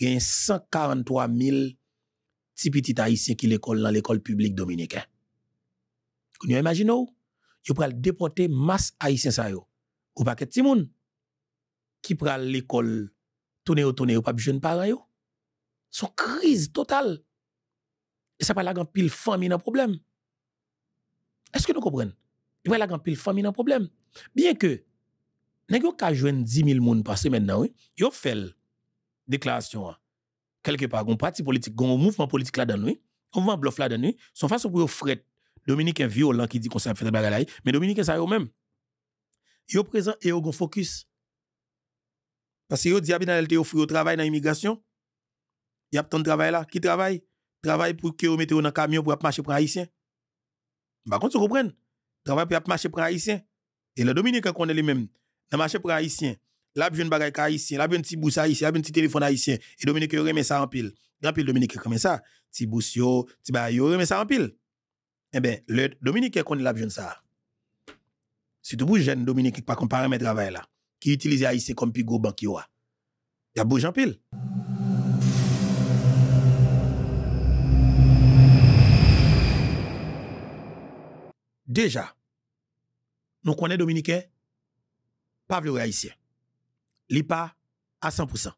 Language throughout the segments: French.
gen yon 143 mil ti pitit aisyen ki l'ekol nan l'ekol publik Dominika. Koun yon imagine ou, yon pral depote mas aisyen sa yo ou paket ti moun ki pral l'ekol tounen ou tounen ou pap jwen paran yo. Son kriz total. E sa pral agan pil fan min an problem. Eske nou kopren? Yon pral agan pil fan min an problem. Bien ke, nen yon ka jwen 10 mil moun passe men nan ou, yon fel déclaration. Hein. Quelque part, un parti politique, un mouvement politique là-dedans, un mouvement bluff là-dedans, sont façon pour fret Dominique est violent qui dit qu'on s'est fait des bagages mais Dominique ça même. mêmes au présent et au focus. Parce que yo dit Abinadel te au travail dans l'immigration. Il y a tant de travail là. Qui travaille? Travail pour que vous mettez dans camion pour marcher pour Haïtien. Par contre, vous comprenez? Travail pour marcher pour Haïtien. Et le Dominique on est les mêmes. Dans marché pour Haïtiens la jeune bagay ka haïtien, la jeune petit bous haïtien, la petit téléphone haïtien. Et Dominique yo remet ça en pile. Grand pile Dominique remet ça. Ti bous yo, ti ba remet ça en pile. Eh ben, le Dominique connaît la jeune ça. tu bouge jeune Dominique qui pas comparer mes travail là, qui utilise haïtien comme pigo banque yo. Ah. Y a bouge en pile. Déjà, nous connaissons Dominique pas le haïtien li pas à 100%.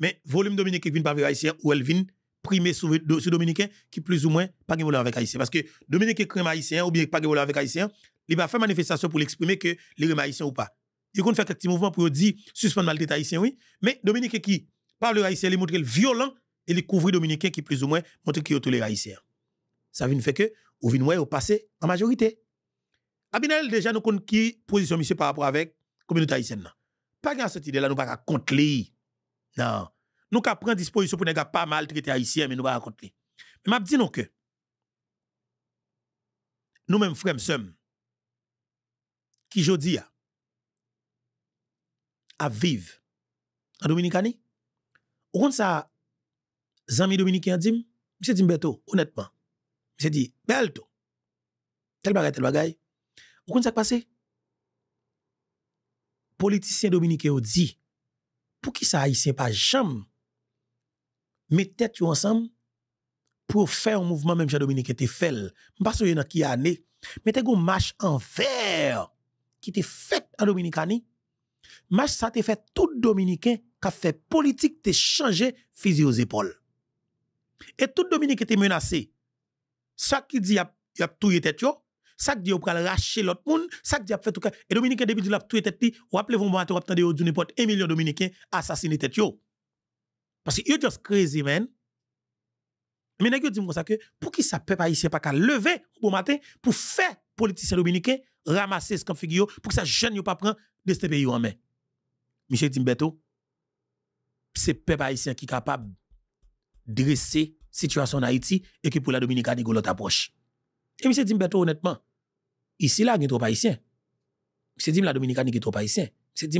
Mais volume dominicain qui vient par haïtien ou elle vient primer sur dominicain qui plus ou moins pas de avec haïtien parce que dominicain crème haïtien ou bien pas de avec haïtien, il va faire manifestation pour l'exprimer que les haïtiens haïtien ou pas. Il va faire un petit mouvement pour dire suspendre mal haïtien oui, mais Dominique qui parle haïtien, il montre violent et il couvre dominicain qui plus ou moins montre qu'il tous les haïtiens. Ça vient faire que ou vient ouais au en majorité. Abinel déjà nous connaissons qui position par rapport avec communauté haïtienne pas dans cette idée-là, nous pas raconter lui. Non. Nous qu'à prendre disposition pour ne pas mal traiter haïtien, mais nous pas à lui. Mais m'a dit non que, nous-mêmes, frères, sommes, qui jodi a, à vivre en Dominicanie, ou ça, amis dominicains dit, monsieur Dimberto, honnêtement, monsieur dit, Belto, tel bagaille. tel bagay, ou qui ça passé, politicien dominique ont dit pour qui ça pas jamais mettez-vous ensemble pour faire un mouvement même chez dominique t'es fait m'a pas y a qui année mais t'es marche en fer qui te fait en dominicanie marche ça t'est fait tout dominicain qui fait politique t'est changé physique aux épaules et tout dominique te menacé ça qui dit y a y a tout tête ça que dit on pral l'autre monde, ça que dit a fait tout cas. Et Dominicain depuis l'a tué tête li, ou vous vont battre ou attendre au n'importe 1 million Dominicain assassiné tête yo. Parce que you just crazy man. Mais nèg yo dit comme que pour qui ça peuple haïtien pas qu'à lever bon matin pour faire politicien dominicain ramasser ce qu'on fait, pour que ça jeune yo pas prendre de ce pays en main. Monsieur Dimbeto, c'est peuple haïtien qui capable dresser situation en Haïti et que pour la Dominicaine, l'autre approche. Et M. Timberto, honnêtement, Ici, là, il y a trop haïtiens. C'est dit, la Dominicaine, il y a trop haïtiens. C'est dit,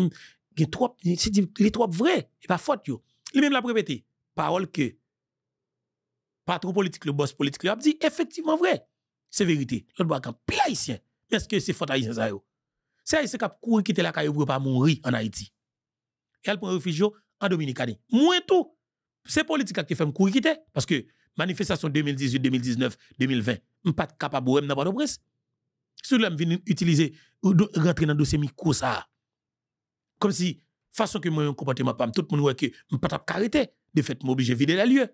il y a trop, les trop vrais. pas faute, yo. Lui-même l'a répété. Parole que patron politique, le boss politique, il a dit, effectivement vrai. C'est vérité. L'autre doit être haïtien. Mais est-ce que c'est faute haïtien, ça, yo? C'est haïtien qui a couru quitter la caillou pour pas mourir en Haïti. Et elle prend refuge en Dominicaine. Moins tout. C'est politique qui fait me courir quitter. Parce que manifestation 2018, 2019, 2020, je ne suis pas capable de presse. Si vous avez utiliser rentrer dans le dossier micro ça. Comme si, façon que moi, je comportement, ma femme, tout le monde voit que je ne peux pas arrêter. De fait, je obligé de vider la lieu.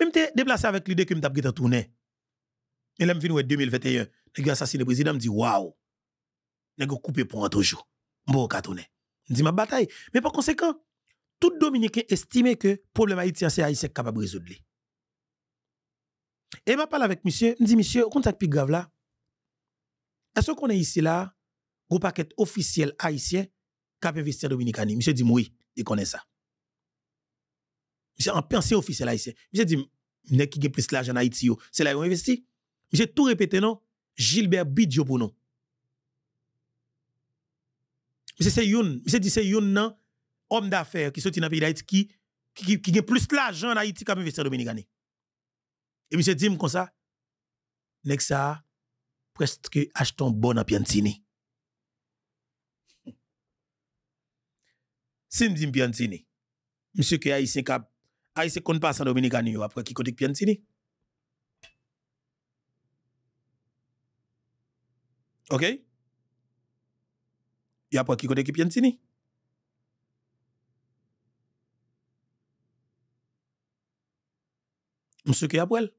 Même suis déplacé avec l'idée que je suis en tourner. Et là, je suis en 2021. Je assassiné le président, je waouh, je suis coupé pour un toujours. Je tourner. Je dis ma bataille. Mais par conséquent, tout Dominicain estime que le problème haïtien, c'est haïtien capable de résoudre. Et je parle avec monsieur, je dis, monsieur, contact plus grave là ce qu'on est ici là, un paquet officiel haïtien, investi investir dominicani? Monsieur dit oui, il connaît ça. Monsieur en pensée officiel haïtien. Monsieur dit, nèg qui plus l'argent en Haïti, c'est là où investi. Monsieur tout répété non, Gilbert Bidjo pour nous. Monsieur c'est youn, monsieur dit c'est youn non, homme d'affaires qui sorti dans pays d'Haïti qui qui, a plus l'argent en Haïti qu'à investir dominicani. Et monsieur dit comme ça, que ça Kwest ki ashton bon a piyantini. Sim zin piyantini. Msyou ki a yise kon pa sa Dominika ni yo apwa ki kote ki piyantini. Ok? Ya apwa ki kote ki piyantini. Msyou ki apwel.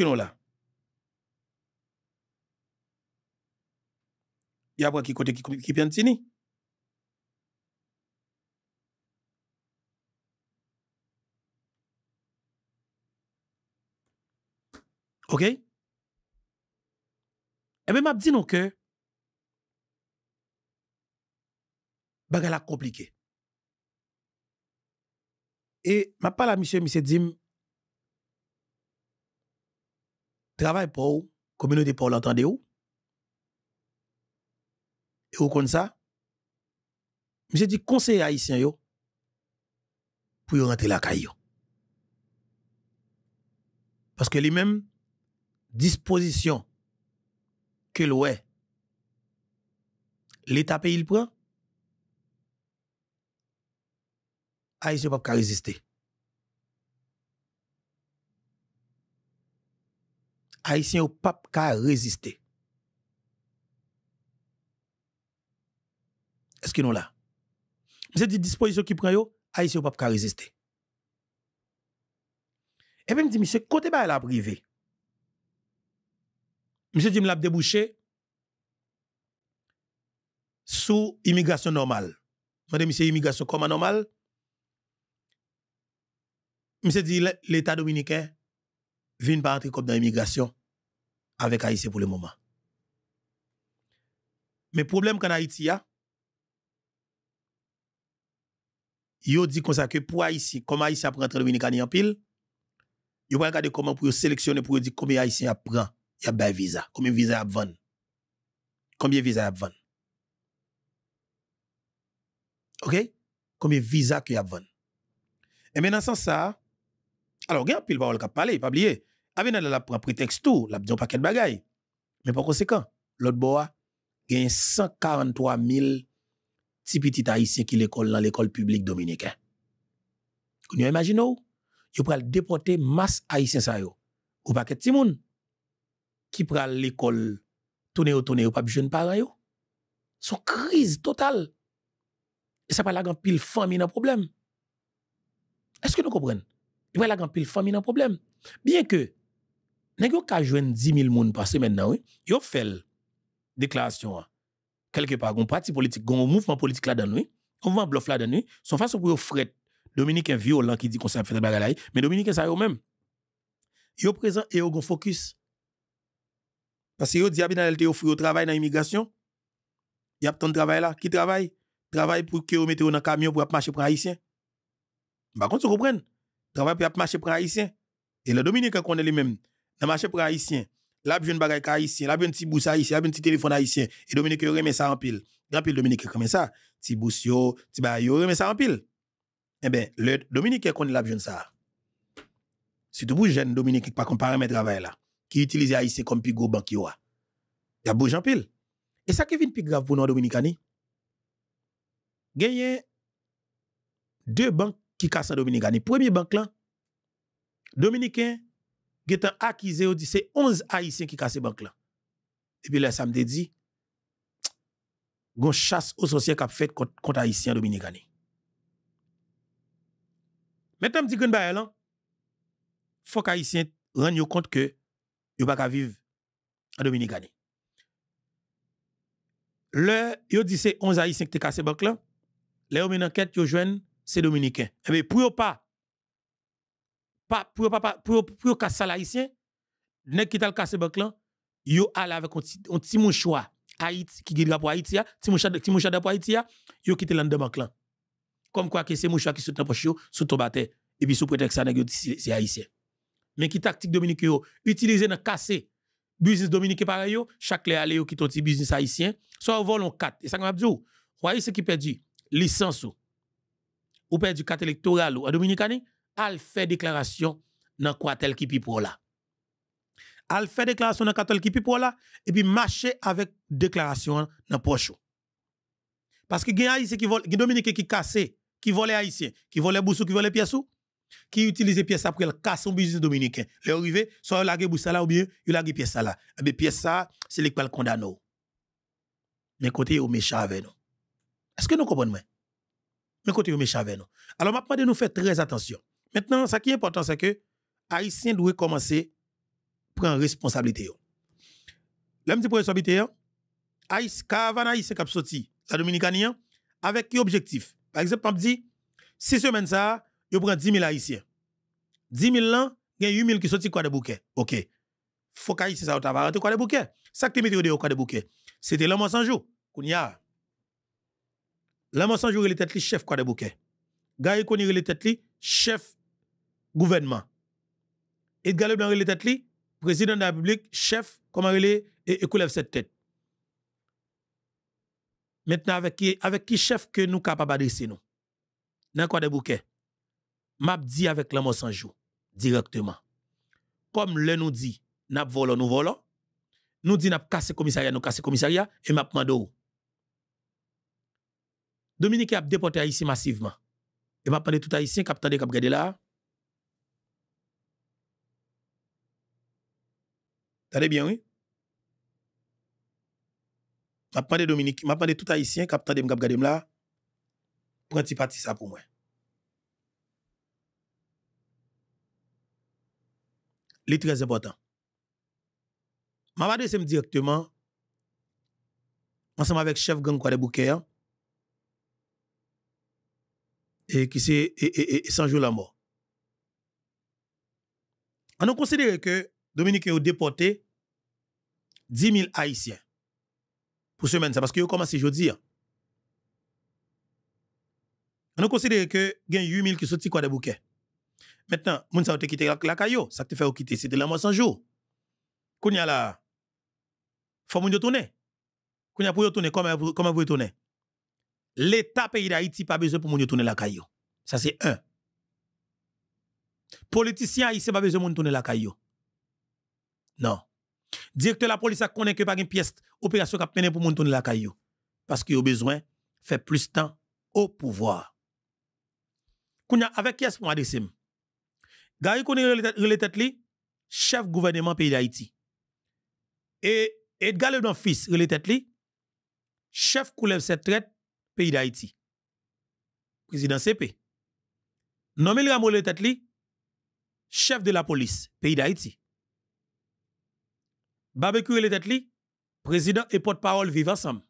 est nous Il y a quoi qui côté qui qui de Tini? Ok? Eh bien, m'a dit non que. Bagala compliqué. Et ma parle à monsieur, monsieur Dim, travail pour communauté pour l'entendre ou et ou comme ça Je dit conseil haïtien yo pour rentrer la caillou parce que les mêmes dispositions que l'ouest l'État pays il prend, Haïtien n'a peut pas résister. Haïtien ou pape ka résister. Est-ce que nous là? C'est dit, disposition qui prend yo, Haïtien ou pape ka résister. Et puis me dit, monsieur, côté ba la privé. Monsieur dit, me l'a débouché sous immigration normale. Madame, dit immigration comment normale? Monsieur dit, l'État dominicain vient pas entrer comme dans l'immigration avec Haïti pour le moment. Mais le problème qu'en Haïti a, yo dit comme ça que pour Haïti, comme Haïti a pris entre en pile, yo pas regarder comment pour sélectionner pour dire combien Haïtien prend, y a un visa, combien visa a vendre. Combien visa a vendre. OK? Combien visa que y a vendre. Et maintenant sans ça, alors il y a un pile parole qui parler, pas oublier. Avec a pris prétexte tout, l'a dit un paquet de bagaille. Mais par conséquent, l'autre bois gagne 143 000 petits haïtiens qui l'école dans l'école publique dominicaine. Vous imaginez, vous pouvez déporter masse haïtien ça yo. Ou paquet de monde qui prennent l'école tourner ou tournée ou pas jeune parent yo. une crise totale. Et ça pas la grande pile famille dans problème. Est-ce que nous comprenons? Il e pas la grande pile famille dans problème. Bien que Nèg yo ka joindre 10 000 personnes par semaine vous oui. Yo fait déclaration hein. quelque part un parti politique, un mouvement politique là-dedans, oui. On va bluff là-dedans, oui. Son façon pour fret Dominique est violent qui dit qu'on s'est fait bagarre mais Dominique ça yo même. Yo présent et yo gon focus. Parce que yo dit Abinadel te au travail dans l'immigration. Y a tant de travail là, qui travaille Travaille pour que vous mettez dans camion pour marcher pour haïtien. Par contre, vous comprenez Travail pour marcher pour haïtien. Et le Dominique on est lui-même, dans le marché pour haïtien, là, jeune bagay haïtien, là, un petit bouse haïtien, là, petit téléphone haïtien. Et Dominique, il remet ça en pile. Grand pile Dominique, comme ça. Ti bouse ti ba remet ça en pile. Eh ben le Dominique, qu'on l'a jeune ça. Surtout bouge jeune Dominique, pas comparer mes travail là, qui utilise haïtien comme pigo banque yo. Ah. Il y a beaucoup en pile. Et ça qui vient plus grave pour nous, Dominicani. Gagné deux banques qui cassent Dominicani. Premier banque là, Dominicain, ge tan akize yo di se 11 haisyen ki kase bank la. E pi la samde di, gon chas ososye kap fet kont haisyen Dominikani. Metan m di kon ba elan, fok haisyen ranyo kont ke yo baka viv a Dominikani. Le yo di se 11 haisyen ki kase bank la, le yo men anket yo jwen se Dominikani. E eh bi pou yo pa pour papa pour pour casser haïtien nèg qui t'a casser banque là yo allé avec un petit mon choix Haïti qui gère pour Haïti petit mon petit mon pour Haïti yo quitter l'an de banque là comme quoi que c'est mon choix qui soutient poche sous ton batte et puis sous prétexte ça nèg c'est haïtien mais qui tactique dominique yo utiliser dans casser business dominique pareil yo chaque les aller yo qui ton petit business haïtien soit volon 4 et ça m'a dit voyez ce qui perdu licence ou perdu carte électorale ou à al fait déclaration dans Quatel qui pour là. Al fait déclaration dans Quatel qui pour là et puis marcher avec déclaration dans poche. Parce que gen haïtien qui vole, dominique qui cassé, qui vole haïtien, qui vole boussou, qui vole pièce qui utilise pièce après le casse son business dominicain. Le arrivé, soit il a boussa là ou bien il a pièce là. Et eh bien pièce ça, c'est l'école condamné. Mais côté au méchant avec nous. Est-ce que nous comprenons? Mais côté au méchant avec nous. Alors maintenant, nous faire très attention. Maintenant, ce qui est important, c'est que les Haïtiens doivent commencer à prendre responsabilité. L'homme dit pour responsabilité, les haïtien qui sorti, la Dominicanien, avec qui objectif Par exemple, on dit, six semaines, ça, je 10 000 Haïtiens. 10 000 ans, il y a 8 000 qui sortent quoi de bouquet. OK. Faut qu'Haïtien, ça, va quoi de bouquet. Ça que tu mets au de bouquet. C'était l'homme sans jour. Kounia. L'homme sans jour, il était le chef quoi de bouquet. il était le chef gouvernement. Edgar Leblanc relè tête président de la République, chef, comment relè, et, et cette tête. Maintenant, avec qui, avec qui chef que nous capables d'adresser nous? Dans quoi de bouquet Map dit avec l'amour sans jour, directement. Comme le nous dit, nous volons, nous volons. Nous dit n'a le commissariat, nous le commissariat, et m'a mando. Dominique a déporté Haïti massivement. Et m'a mando tout Haïtien capitaine a Cap là. Tade bien, oui? M'a Dominique, m'a tout haïtien, cap ça pour moi. C'est très important. M'a directement ensemble avec chef gang de bouquet hein. et qui c'est et, sans la mort. On a considéré que Dominique est déporté 10 000 Haïtiens pour semaine, c'est parce que vous commencez jeudi. On considère que y 8 000 qui sortent quoi des bouquets. Maintenant, moun sa te quitté la, caillou, ça te fait quitter, c'était la mois sans jour. Kounya la, faut moun yo tourner. Kounya pour tourner, comment comment vous tourner? L'État pays d'Haïti pas besoin pour moun tourner la caillou. Ça c'est un. Politicien haïtien pas besoin de tourner la caillou. Non. Directeur de la police a connu que pas une pièce opération qui mené pour monter la caillou parce qu'il a besoin faire plus de temps au pouvoir. Kounya avec qui est-ce pour adresser Gary connaît li chef gouvernement pays d'Haïti. Et Edgar Leblanc fils le li chef coulève cette traite pays d'Haïti. Président CP. Nommé le li chef de la police pays d'Haïti. Barbecue les têtes li, président et porte-parole vivent ensemble.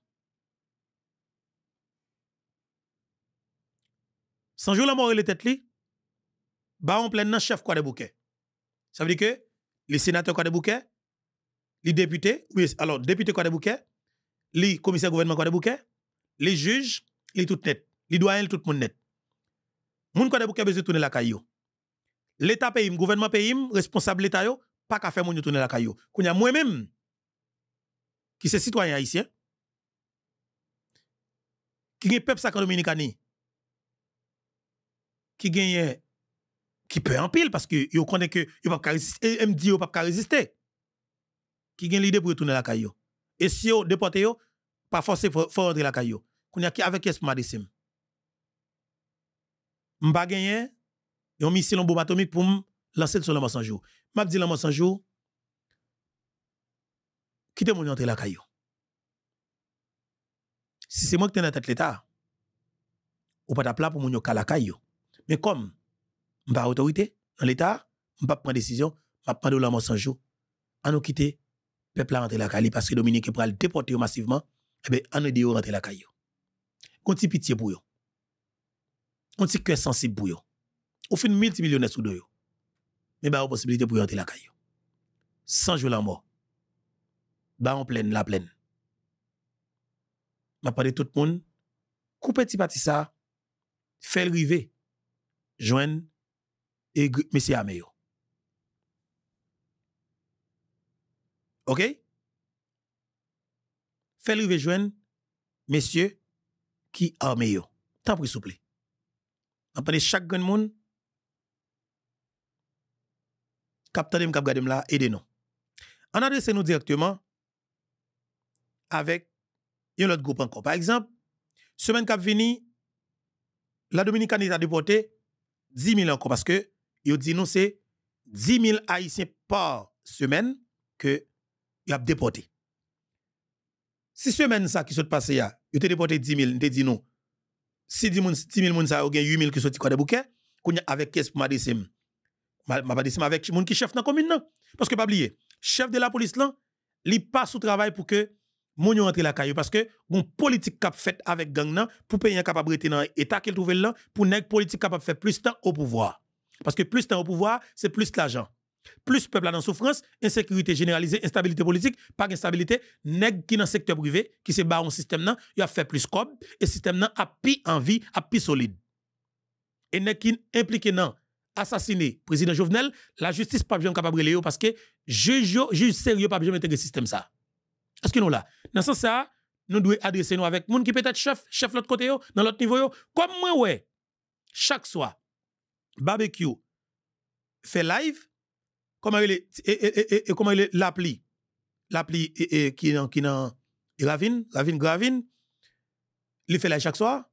Sans jouer la mort les têtes li, baron plein nan chef quoi de bouquet. Ça veut dire que les sénateurs quoi de bouquet, les députés, oui, alors députés quoi de bouquet, les commissaires gouvernement quoi de bouquet, les juges, les tout net, les doyens tout monde net. Moun quoi de bouquet besoin tourner la caillou. L'État paye, gouvernement paye, responsable l'État yo, pas qu'à faire mon tourner la caillou. Kounya moi-même, qui c'est citoyen haïtien, qui est peuple sacré dominicani, qui gagne, qui peut en pile parce que yo connaît que yo pas résister, et me yo pas résister. Qui gagne l'idée pour retourner la caillou. Et si yo déporte yo, pas forcé faut rentrer la caillou. Kounya qui avec qui est madissim. M'pa gagner, yon missile en bombe atomique pour lancer le sol en jour m'a dit la sans jour, quittez mon rentrer la caillou. Si c'est moi qui t'en tête l'État, ou pas plat pour mon la caillou. Mais comme, pas autorité dans l'État, pas prendre décision, m'a prendre la sans jour, à nous quitter, peuple rentrer la caillou parce que Dominique à le déporter massivement, eh bien, en nous dire rentrer la caillou. Qu'on pitié pour vous. On petit cœur sensible pour Vous Au fin multimillionnaire sous vous. e eh ba ou posibilite pou yote lakay yo. Sanjou lan mo. Ba ou plen, la plen. Ma pade tout moun, kou peti pati sa, fel rive, jwen, e mesye a meyo. Ok? Fel rive jwen, mesye, ki a meyo. Tan pri souple. Ma pade chak gen moun, cap tandem, cap là, aidez-nous. En adressez-nous directement avec un autre groupe encore. Par exemple, semaine qui a venu, la Dominicaine a déporté 10 000 encore parce que, ont dit nous, c'est 10 000 Haïtiens par semaine que il a déporté. Si semaine ça qui s'est passé, il a déporté 10 000, dit non. Si 10 000 personnes, ont 8 000 qui sont tirés des bouquets, avec caisse pour Madissim, m'a pas dit avec mon qui chef dans la commune parce que pas oublier chef de la police là il passe au travail pour que mon rentre la caille. parce que mon politique cap fait avec gang pour payer capable dans l'État qu'il trouve là pour nèg politique capable faire plus de temps au pouvoir parce que plus de temps au pouvoir c'est plus l'argent plus peuple dans souffrance insécurité généralisée instabilité politique pas instabilité nèg qui dans secteur privé qui se bat le système nan il a fait plus cob et système nan a pi envie a pi solide et nèg qui impliqué dans assassiné président Jovenel, la justice pas bien capable de parce que juge juge sérieux pas mettre le système ça. Est-ce que nous là Dans ce sens ça, nous devons adresser nous avec monde qui peut-être chef, chef l'autre côté dans l'autre niveau Comme moi ouais, chaque soir barbecue fait live comment il est et, comment il est l'appli qui dans qui dans Ravine, Ravine Gravine, il fait live chaque soir.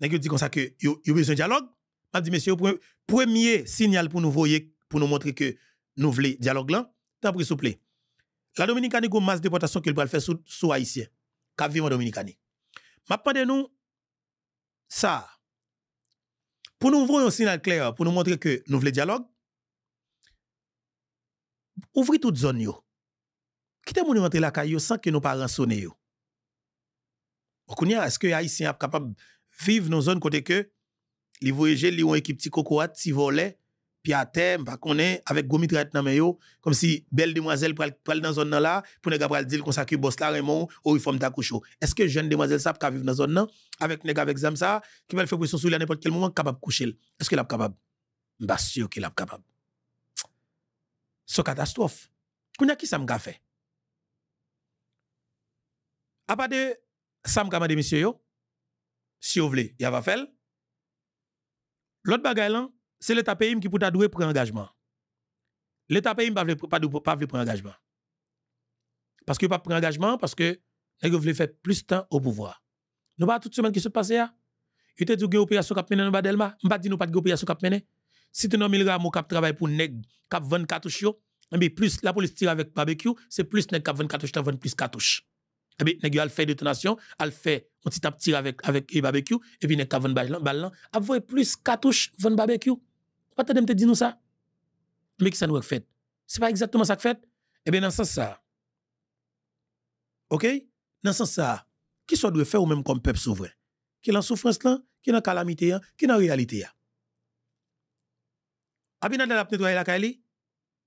il dit comme ça que a besoin de dialogue m'a dit, monsieur, premier signal pour nous pour nous montrer que nous voulons dialogue là, t'as pris s'il vous plaît. La Dominicaine a une masse de déportation qu'elle va faire sous, Haïtien, Qu'a vivent en Dominicanie. Ma de nous, ça, pour nous voir un signal clair, pour nous montrer que nous voulons dialogue, ouvrez toutes zone yo. Quittez mon rentrer la caillou sans que nos parents sonnent yo. est-ce que Haïtiens sont capables de vivre dans une zone côté que les voyageurs, ils ont équipe petit cocoat, si volet, puis à terme, pas qu'on est, avec gomitrat dans comme si belle demoiselle pral dans zone là, pour ne pas dire qu'on s'accueille boss là, Raymond, ou il forme coucher. Est-ce que jeune demoiselle ça peut vivre dans zone là, avec nèg avec Zamsa, ça, qui va faire pression sur lui à n'importe quel moment, capable de coucher? Est-ce qu'elle est capable? Bah, sûr qu'elle est capable. C'est catastrophe. Qu'on a qui ça m'a fait? À pas de ça m'a demandé, monsieur, si vous voulez, il va faire L'autre bagaille, c'est l'État pays qui peut doué prendre engagement. L'État pays ne peut pas prendre engagement. Parce que pas prendre engagement, parce que veut faire plus de temps au pouvoir. Nous pas toute semaine qui se passe là. Il était dit que opération cap mené dans Badelma, on pas ne nous pas de opération cap mené. Si tu nommes le cap travail pour nèg cap 24 eh plus la police tire avec barbecue, c'est plus nèg cap 24 cartouches, vend plus cartouches. Eh bien, fait yo al fait détonation, al fait un petit à petit avec avec barbecue et puis nèg fait vendre balle Il a voyé plus cartouche de barbecue. Pas t'aime te dire nous ça. Mais qui ça nous fait C'est pas exactement ça que fait. Eh bien dans ce sens ça. OK Dans ce sens ça, qui soit doit faire ou même comme peuple souverain Qui est en souffrance là, qui est en calamité qui est en réalité là. Abinader ah a nettoyé la caille,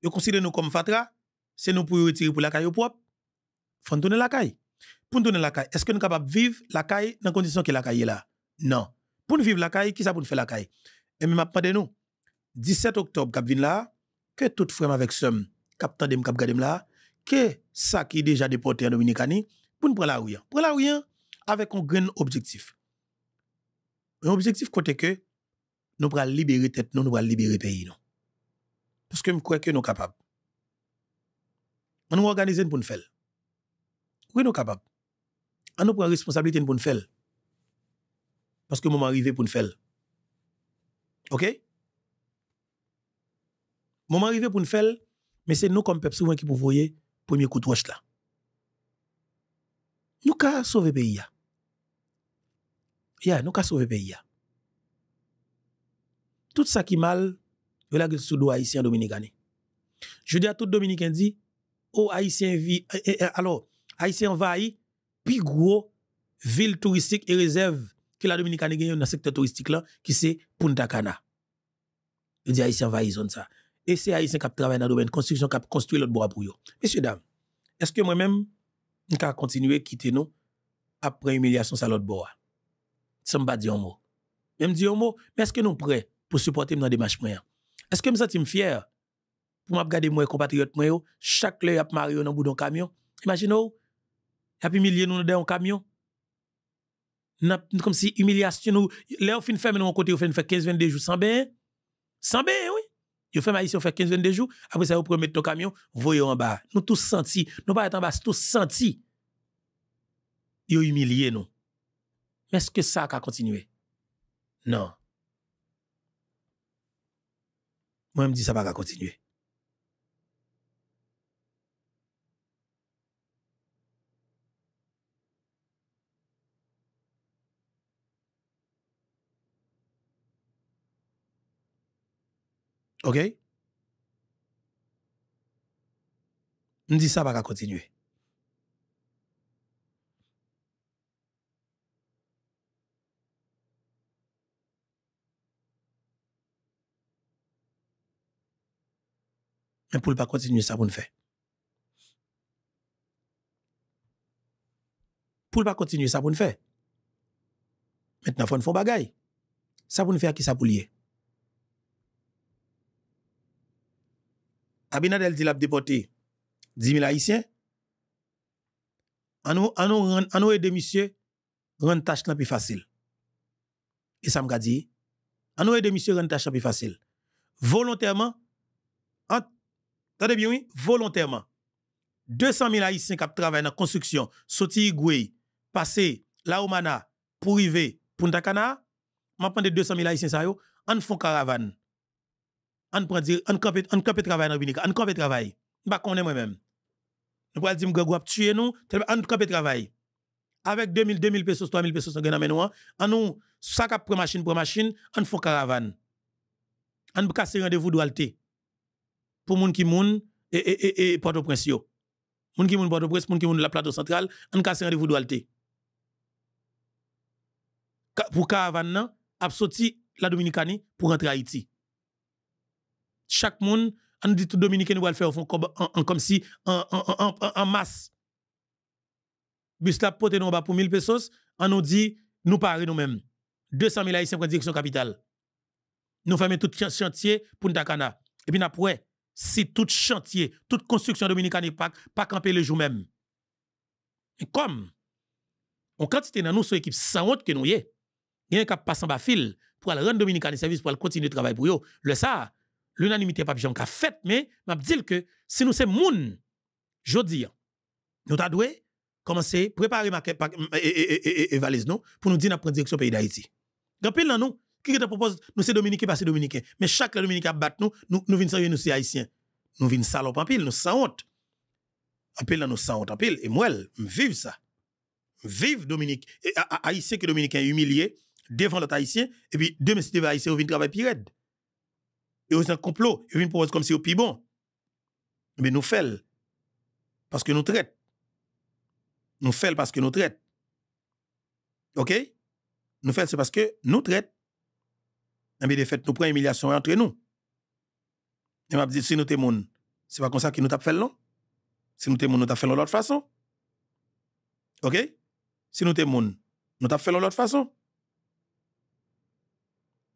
Il considère nous comme fatra, c'est nous pour retirer pour la caille propre. Font tourner la caille. Poun donen lakay, eske nou kapap vive lakay nan kondisyon ki lakay ye la? Nan, pou nou vive lakay, ki sa pou nou fe lakay? E mi map pade nou, 17 oktob kap vin la, ke tout frem avek sem, kap tadem, kap gadem la, ke sa ki deja depote an Dominikani, pou nou prala ouyan? Prala ouyan avek an gren objektif. An objektif kote ke nou pral liberi tet, nou nou pral liberi peyi nou. Pouske mi kweke nou kapap. Man nou organize pou nou fel. Ou e nou kapap? An nou pran responsabiliten pou n'fel. Paske mou m'arive pou n'fel. Ok? Mou m'arive pou n'fel, men se nou kompep souwen ki pou voye, pou m'yekout wesh la. Nou ka sove pe iya. Ya, nou ka sove pe iya. Tout sa ki mal, wè la gil sou do Aisyen Dominik gane. Je dè a tout Dominik en di, ou oh, Aisyen vi... Eh, eh, eh, Haïti envahi plus gros ville touristique et réserve que la Dominicaine a dans le secteur touristique là, qui c'est Punta Cana. Il dit Haïti envahi zone ça. Et c'est Haïtien qui travaille dans le domaine de construction, qui a construit l'autre bois pour eux. Messieurs, dames, est-ce que moi-même, je vais continuer à quitter nous après humiliation sur l'autre bois? Ça me dit un mot. Je me dis un mot, mais est-ce que nous sommes prêts pour supporter dans des démarche? Est-ce que je me sens fier pour me mes compatriotes, chaque l'heure, à mario dans le bout d'un camion? Imaginez-vous, y a humilié nous dans un camion. Comme si humiliation nous. Là, on fin fait, nous, côté, on fait 15-22 jours sans bain. Sans bain, oui. Vous fait ici, on fait 15-22 jours. Après ça, vous promettez ton camion, voyons en bas. Nous tous sentis. Nous pas être en bas, tous sentis. ont humilié nous. Mais est-ce que ça a continué? Non. Moi, je me dis, ça va continuer. OK On dit ça va continuer. Mais pour ne pas continuer ça, pour ne faire. Pour ne pas continuer ça, pour ne faire. Maintenant, il faut nous faire choses. Ça pour ne faire qui ça pour lier. Abinadel dit l'a 10 000 Haïtiens. à nous, an nous, an nous aider, monsieur, rendre tâche plus facile. Et ça m'a dit, an nous aider, monsieur, rendre tâche plus facile. Volontairement, attendez bien, oui, volontairement, 200 000 Haïtiens qui travaillent dans la construction, sorti Igwe, passé, Laomana, pour arriver, Punta Cana, m'a 200 000 Haïtiens, ça y est en font caravane on prend dire on camper on camper travail dans Dominica, on camper travail. Pas bah, connaît moi-même. Nous pas dire m'gagou a tuer nous, on camper travail. Avec 2000 2000 pesos, 3000 pesos dans gagne nous, on nous ça cap prend machine pour machine, on fait caravane. On casser rendez-vous d'alté. Pour moun qui moun et et et Port-au-Prince yo. Moun qui moun Port-au-Prince, moun qui moun la plateau centrale, on casser rendez-vous d'alté. Pour caravane, a sorti la Dominicanie pour rentrer à Haïti chaque monde, on dit tout Dominicain, va le faire comme si en masse. Bus la pote nous pour 1000 pesos, on nous dit, nous parer nous-mêmes. 200 000 haïtiens pour direction capitale. Nous fermons tout chantier pour Ndakana. Et puis après, si tout chantier, toute construction dominicaine n'est pas, pas campé le jour même. Et comme, on quantité dans nous, sur équipe sans honte que nous y est, il y a un cap passant bas fil pour aller rendre Dominicaine service pour aller continuer de travailler pour eux. Le ça, l'unanimité pas qu'à fait mais m'a dit que si nous sommes moun jodi nous ta doué commencer préparer ma et valise non pour nous dire dans direction pays d'Haïti gampil nan nous qui te propose nous c'est dominicain parce dominicain mais chaque dominicain bat nous nous nous vinn sérieux nous c'est haïtiens nous vinn salope en pile nous sans honte en pile nous sans honte en pile et moi vive ça vive Dominique haïtien que dominicain humilié devant l'autre haïtien et puis demain si tu haïtien on vient travailler pirade et avez un complot. Et une propose comme si au plus bon. Mais nous faisons. Parce que nous traitons. Nous faisons parce que nous traitons. OK? Nous faisons, c'est parce que nous traitons. Mais de fait, nous prenons humiliation entre nous. Et m'a dit, si nous sommes c'est pas comme ça que nous appellent, non? Si nous sommes nous t'appelons fait de l'autre façon. OK? Si nous sommes nous t'appelons fait de l'autre façon.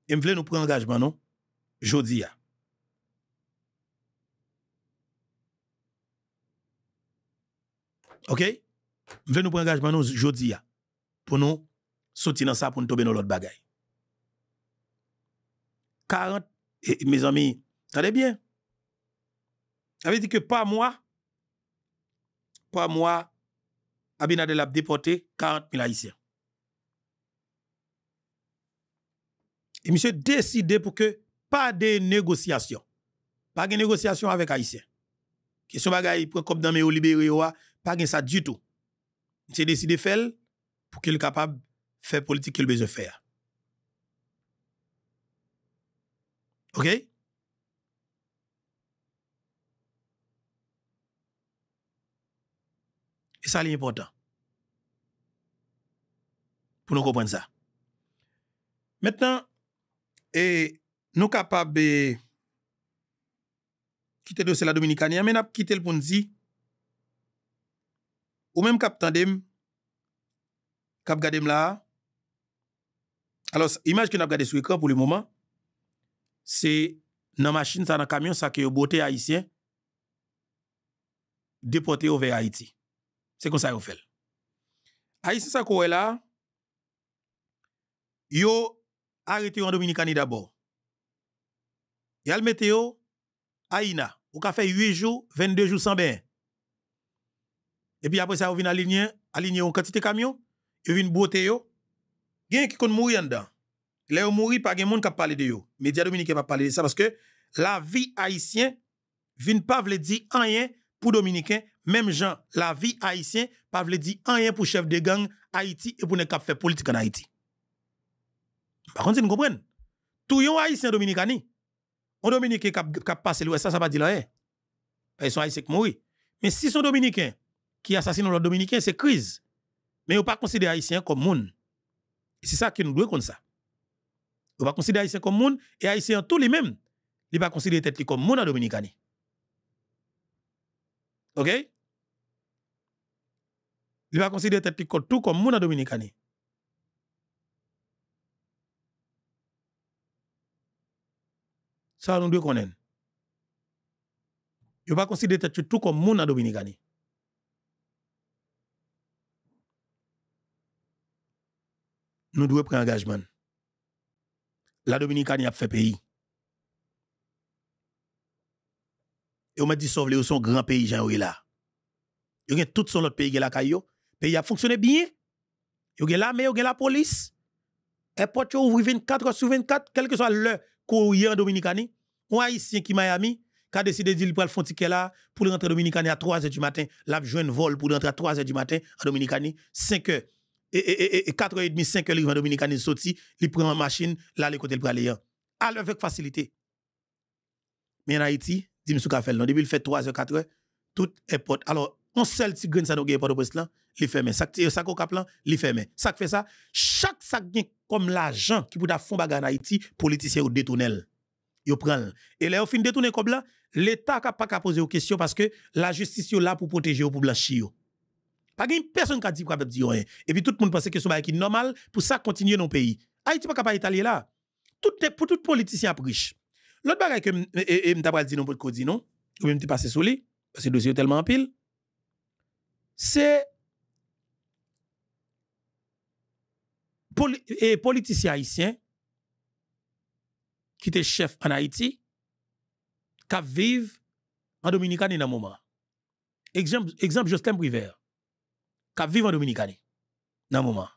Et nous voulons nous prendre engagement, non? Jodia. Ok? Venons nous pou engajman nous pour pour nous soutenir ça, pour nous tomber dans 40, eh, mes amis, attendez bien. Ça veut dire que pas moi, pas moi, Abinadel a déporté 40 000 Haïtiens. Et monsieur décidé pour que pa de negosyasyon. Pa gen negosyasyon avèk Aïsien. Kè sou bagay, pou an komp dan me ou libere yo a, pa gen sa djitou. Mwen se deside fèl, pou ke lè kapab fè politik ke lè bezè fè a. Ok? E sa lè yon portan. Pou nou komprenn sa. Mètan, e... Nou kapab e, kite dosè la Dominikani, amen ap kite lpounzi, ou menm kap tandem, kap gadem la. Alos, imaj ki nap gade sou ekran pou li mouman, se nan masjin sa nan kamyon sa ki yo bote Haitien, depote yo ve Haiti. Se kon sa yo fel. Haitien sa kowe la, yo arete yo an Dominikani dabor. y a le météo, Aïna, ou ka fait 8 jours, 22 jours sans bain. Et puis après ça, on vient aligner, aligner en quantité de camions, on vient yo. Gen qui kon mourir en dedans. Le ou mourir pas gen moun qui parle de yo. Média dominicain pa parler de ça parce que la vie haïtienne ne pas vle dire rien pour dominicain, même gens, la vie haïtienne pas vle dire rien pour chef de gang Haïti et pour ne pas faire politique en Haïti. Par contre, vous comprenez? Tout yon haïtien dominicani un Dominicain qui a passé l'Ouest, ça, ça va dire rien. Hein. Eh, ils sont haïtiens qui mourent. Mais si son Dominicain qui assassine l'autre Dominicain, c'est crise. Mais ils ne pas considérer haïtiens comme Et C'est ça qui nous doit comme ça. Ils ne pas considérer haïtiens comme monde et haïtiens tous les mêmes. Ils ne pas considérer tête comme monde en OK? Ils ne pas considérer tête tout comme monde en Ça, nous devons connaître. Je ne pas considérer tout comme monde en Dominicani. Nous devons prendre engagement. La Dominicanie a fait pays. Et on m'a dit, sauve les son grand pays, jean là. Il y tout son pays qui la pays. le pays a fonctionné bien. Il y a la mais il y la police. Et porte ouvrez 24 heures sur 24, quel que soit l'heure, courrier dominicani, un haïtien qui Miami, qui a décidé de prendre le fontique là pour rentrer à Dominicani à 3h du matin, l'a joué un vol pour rentrer à 3h du matin en Dominicani, 5h. Et, et, 4h30, 5h, les dominicani sorti, il prend en machine, là, aller côté le aller. À Allez avec facilité. Mais en Haïti, dis-nous ce qu'il fait. Depuis, il fait 3h, 4h, tout est porte. Alors, on seul petit grain, ça nous gagne pas de là li fermé. Sak tire au kaplan, li fermé. Sak fait ça, chaque sac gen comme l'argent qui faire fond bagarre en Haïti, politicien ou détournel. Yo prend. Et là, au fin détourner comme là, l'État n'a pas poser aux questions parce que la justice est là pour protéger ou pour blanchir. Pas une personne qui a dit quoi dire Et puis tout le monde pense que ce qui normal pour ça continuer dans pays. Haïti pas capable Italie là. Tout pour tout politicien riche. L'autre bagage que m't'a dit non pour le non, ou même t'es passé sous lui parce que le dossier est tellement en pile. C'est Et les qui était te chef en Haïti vivent qui en en un moment exemple Justin' Privert, Priver vivent en en en un moment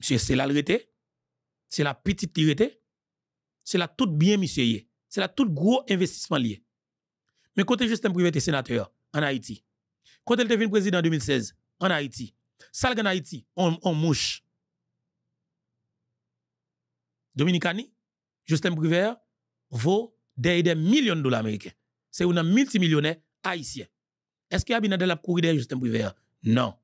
Monsieur c'est la lrete, c'est la petite c'est c'est la toute bien monsieur, c'est la toute gros investissement. lié mais côté Justin Priver sénateur sénateur en Haïti. Quand il devient président en 2016 en Haïti salgan Haïti, on, on mouche, Dominicani, Justin Privert, vaut des, millions de dollars américains. C'est un multimillionnaire haïtien. Est-ce qu'Abinadel a couru derrière Justin Privert? Non.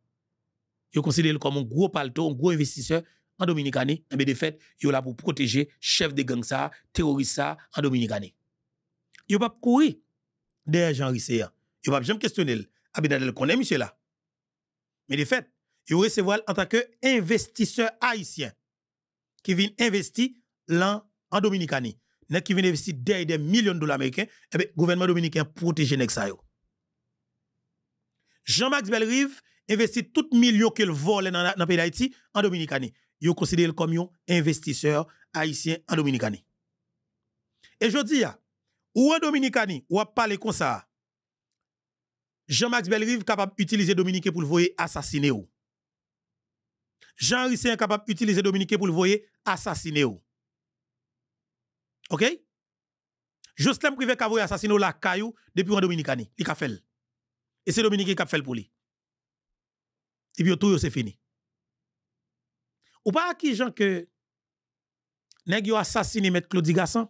Il considère comme un gros palto, un gros investisseur en Dominicani. Mais eh de fait, il est là pour protéger chef de gang ça, terroriste ça en Dominicani. Il pas courir derrière Jean Risséa. Il pas jamais questionner. Abinadel connaît monsieur là. Mais de fait, il recevra en tant qu'investisseur haïtien qui vient investir l'an en Dominicanie, nek qui vient investir des, millions de dollars américains, eh bien, gouvernement dominicain protéger nek Jean-Max Belrive investit tout million qu'il vole dans le pays d'Haïti en Dominicanie. Il considéré comme un investisseur haïtien en Dominicanie. Et je dis, ou en Dominicanie, ou a parler comme ça, Jean-Max Belrive capable d'utiliser Dominique pour le voyer assassiner. Jean-Henri capable d'utiliser Dominique pour le voyer assassiner. OK Jocelyn Privé qui a assassiné la caillou depuis un Dominicani. Il a fait. Et c'est Dominique qui a fait pour lui. Et puis tout c'est fini. Ou pas qui gens que nèg yo met Claudie Gassan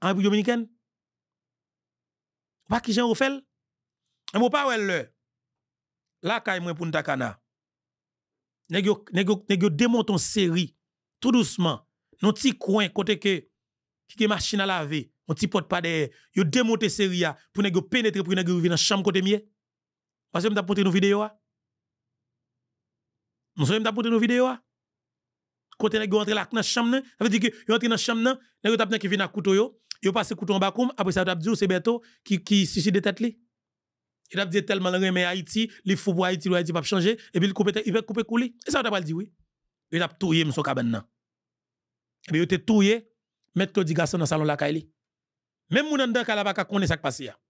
en République dominicaine. Ou pas qui gens ont fait. Et moi pas le la caillou moi pour Nèg nèg yo série tout doucement. Non petit coin côté que qui est machine à laver, on ne porte pas derrière, yo ces série pour pénétrer pour ne revenir dans chambre côté mieux. Parce que avez apporté nos vidéos. Nous hein. avez montré nos vidéos. Hein. Côté nèg rentre là dans chambre, ça veut dire que yo entré dans chambre, qui vient à couteau yo, yo en bas après ça avez dit oh, c'est qui suicide tête li. Il a dit tellement mais Haïti, les faut Haïti, Haïti va changer et puis il il couper Et ça dit oui. Il a tout cabane Et bien, il a mettre Claudie Garçon dans le salon la Kaili. Même moun an dan kala baka connaît ça qui passe